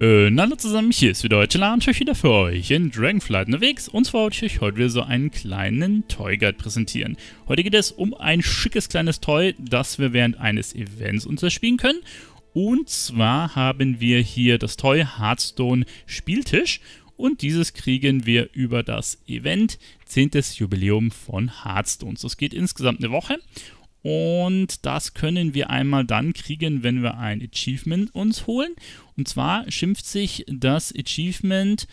Und äh, hallo zusammen, hier ist wieder heute und euch wieder für euch in Dragonflight unterwegs und zwar wollte ich euch heute wieder so einen kleinen Toy Guide präsentieren. Heute geht es um ein schickes kleines Toy, das wir während eines Events unterspielen können und zwar haben wir hier das Toy Hearthstone Spieltisch und dieses kriegen wir über das Event 10. Jubiläum von Hearthstone. Das geht insgesamt eine Woche und das können wir einmal dann kriegen, wenn wir ein Achievement uns holen. Und zwar schimpft sich das Achievement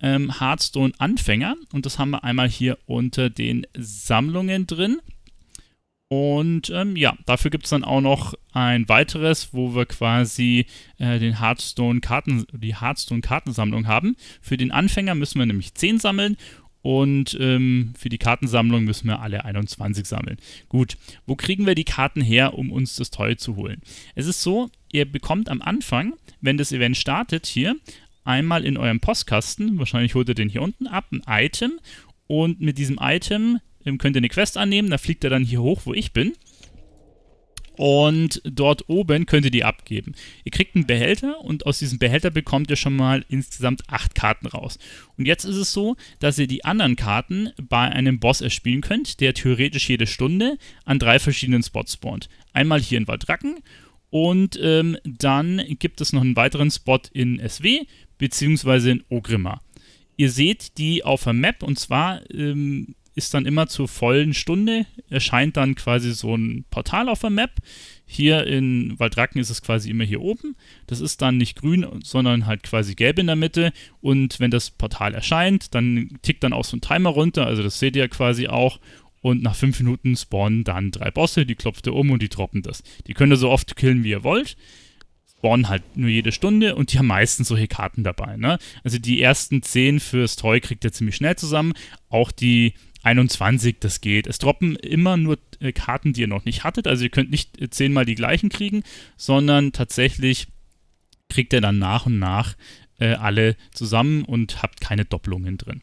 ähm, Hearthstone Anfänger. Und das haben wir einmal hier unter den Sammlungen drin. Und ähm, ja, dafür gibt es dann auch noch ein weiteres, wo wir quasi äh, den Hearthstone -Karten, die Hearthstone-Kartensammlung haben. Für den Anfänger müssen wir nämlich 10 sammeln und ähm, für die Kartensammlung müssen wir alle 21 sammeln. Gut, wo kriegen wir die Karten her, um uns das Toy zu holen? Es ist so, ihr bekommt am Anfang, wenn das Event startet, hier einmal in eurem Postkasten, wahrscheinlich holt ihr den hier unten ab, ein Item. Und mit diesem Item ähm, könnt ihr eine Quest annehmen, da fliegt er dann hier hoch, wo ich bin. Und dort oben könnt ihr die abgeben. Ihr kriegt einen Behälter und aus diesem Behälter bekommt ihr schon mal insgesamt acht Karten raus. Und jetzt ist es so, dass ihr die anderen Karten bei einem Boss erspielen könnt, der theoretisch jede Stunde an drei verschiedenen Spots spawnt. Einmal hier in Waldracken und ähm, dann gibt es noch einen weiteren Spot in SW bzw. in Ogrimmar. Ihr seht die auf der Map und zwar ähm, ist dann immer zur vollen Stunde, erscheint dann quasi so ein Portal auf der Map. Hier in Waldracken ist es quasi immer hier oben. Das ist dann nicht grün, sondern halt quasi gelb in der Mitte. Und wenn das Portal erscheint, dann tickt dann auch so ein Timer runter. Also das seht ihr quasi auch. Und nach fünf Minuten spawnen dann drei Bosse, die klopft ihr um und die droppen das. Die könnt ihr so oft killen, wie ihr wollt spawnen halt nur jede Stunde und die haben meistens solche Karten dabei. Ne? Also die ersten zehn fürs Toy kriegt ihr ziemlich schnell zusammen. Auch die 21, das geht. Es droppen immer nur äh, Karten, die ihr noch nicht hattet. Also ihr könnt nicht äh, zehnmal die gleichen kriegen, sondern tatsächlich kriegt ihr dann nach und nach äh, alle zusammen und habt keine Doppelungen drin.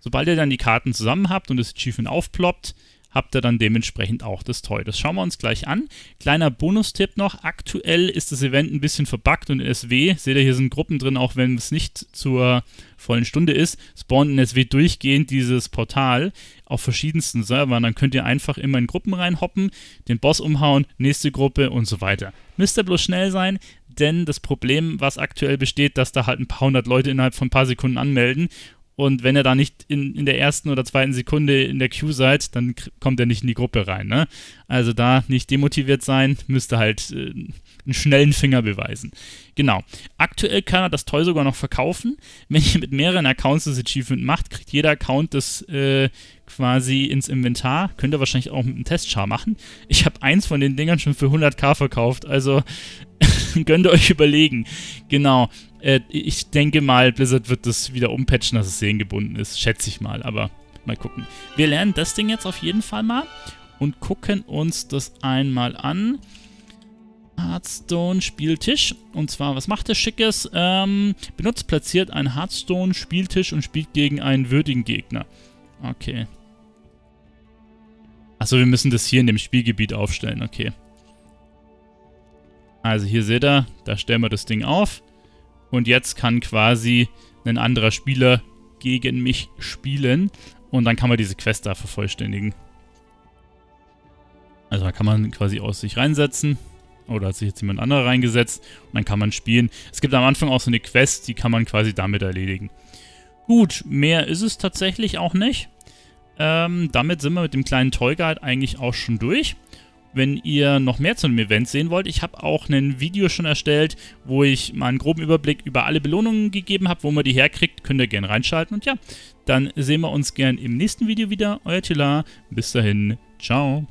Sobald ihr dann die Karten zusammen habt und das Achievement aufploppt, habt ihr dann dementsprechend auch das Toy. Das schauen wir uns gleich an. Kleiner Bonustipp noch, aktuell ist das Event ein bisschen verbuggt und in SW, seht ihr hier sind Gruppen drin, auch wenn es nicht zur vollen Stunde ist, spawnt in SW durchgehend dieses Portal auf verschiedensten Servern. Dann könnt ihr einfach immer in Gruppen reinhoppen, den Boss umhauen, nächste Gruppe und so weiter. Müsst ihr bloß schnell sein, denn das Problem, was aktuell besteht, dass da halt ein paar hundert Leute innerhalb von ein paar Sekunden anmelden und wenn ihr da nicht in, in der ersten oder zweiten Sekunde in der Queue seid, dann kommt ihr nicht in die Gruppe rein. Ne? Also da nicht demotiviert sein, müsst ihr halt äh, einen schnellen Finger beweisen. Genau. Aktuell kann er das Toy sogar noch verkaufen. Wenn ihr mit mehreren Accounts das Achievement macht, kriegt jeder Account das äh, quasi ins Inventar. Könnt ihr wahrscheinlich auch mit einem Testchar machen. Ich habe eins von den Dingern schon für 100k verkauft. Also könnt ihr euch überlegen. Genau. Äh, ich denke mal, Blizzard wird das wieder umpatchen, dass es sehengebunden ist. Schätze ich mal, aber mal gucken. Wir lernen das Ding jetzt auf jeden Fall mal und gucken uns das einmal an. Hearthstone-Spieltisch. Und zwar, was macht der Schickes? Ähm, benutzt, platziert einen Hearthstone-Spieltisch und spielt gegen einen würdigen Gegner. Okay. Achso, wir müssen das hier in dem Spielgebiet aufstellen. Okay. Also hier seht ihr, da stellen wir das Ding auf. Und jetzt kann quasi ein anderer Spieler gegen mich spielen. Und dann kann man diese Quest da vervollständigen. Also da kann man quasi aus sich reinsetzen. Oder hat sich jetzt jemand anderer reingesetzt. Und dann kann man spielen. Es gibt am Anfang auch so eine Quest, die kann man quasi damit erledigen. Gut, mehr ist es tatsächlich auch nicht. Ähm, damit sind wir mit dem kleinen Toy Guide eigentlich auch schon durch wenn ihr noch mehr zu einem Event sehen wollt, ich habe auch ein Video schon erstellt, wo ich mal einen groben Überblick über alle Belohnungen gegeben habe, wo man die herkriegt, könnt ihr gerne reinschalten. Und ja, dann sehen wir uns gern im nächsten Video wieder. Euer Tila, bis dahin, ciao.